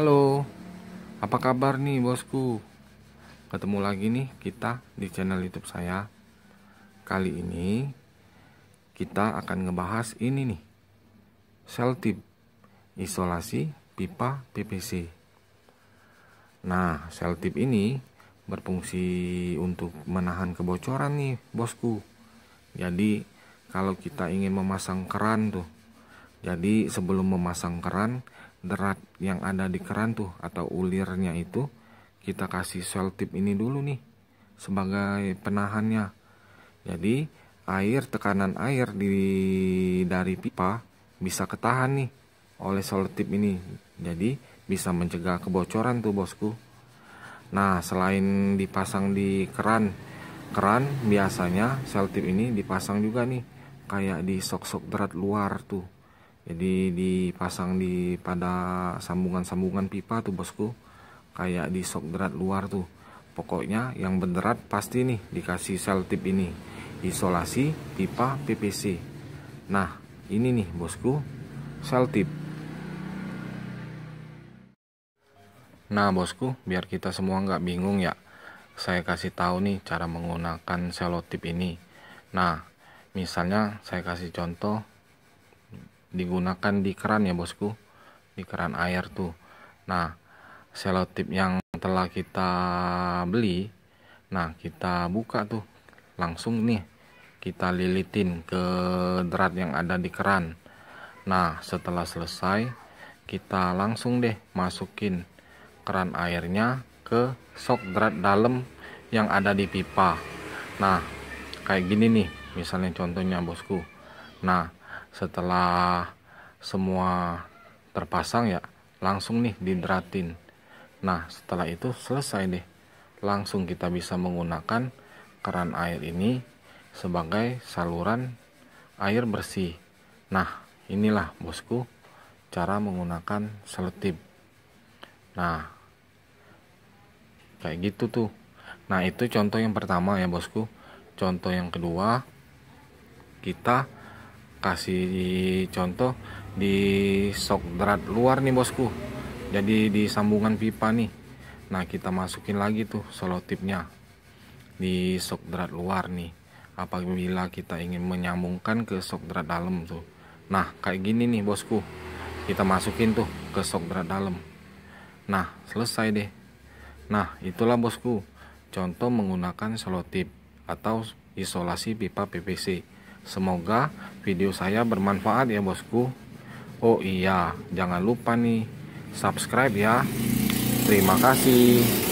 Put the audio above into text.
Halo, apa kabar nih bosku? Ketemu lagi nih kita di channel YouTube saya. Kali ini kita akan ngebahas ini nih. Sel tip isolasi pipa PVC. Nah, sel tip ini berfungsi untuk menahan kebocoran nih, bosku. Jadi, kalau kita ingin memasang keran tuh. Jadi, sebelum memasang keran, derat yang ada di keran tuh atau ulirnya itu kita kasih sel tip ini dulu nih sebagai penahannya jadi air tekanan air di dari pipa bisa ketahan nih oleh sel tip ini jadi bisa mencegah kebocoran tuh bosku nah selain dipasang di keran keran biasanya sel tip ini dipasang juga nih kayak di sok-sok berat luar tuh jadi dipasang di pada sambungan-sambungan pipa tuh bosku kayak di sok derat luar tuh pokoknya yang benderat pasti nih dikasih sel tip ini isolasi pipa PVC nah ini nih bosku sel tip nah bosku biar kita semua nggak bingung ya saya kasih tahu nih cara menggunakan selotip ini nah misalnya saya kasih contoh digunakan di keran ya bosku di keran air tuh nah selotip yang telah kita beli nah kita buka tuh langsung nih kita lilitin ke derat yang ada di keran nah setelah selesai kita langsung deh masukin keran airnya ke sok derat dalam yang ada di pipa nah kayak gini nih misalnya contohnya bosku nah setelah semua terpasang ya langsung nih dideratin nah setelah itu selesai deh langsung kita bisa menggunakan keran air ini sebagai saluran air bersih nah inilah bosku cara menggunakan selotip nah kayak gitu tuh nah itu contoh yang pertama ya bosku contoh yang kedua kita kasih contoh di sok drat luar nih bosku jadi di sambungan pipa nih nah kita masukin lagi tuh selotipnya di sok drat luar nih apabila kita ingin menyambungkan ke sok drat dalam tuh nah kayak gini nih bosku kita masukin tuh ke sok drat dalam nah selesai deh nah itulah bosku contoh menggunakan selotip atau isolasi pipa PVC Semoga video saya bermanfaat ya bosku. Oh iya, jangan lupa nih subscribe ya. Terima kasih.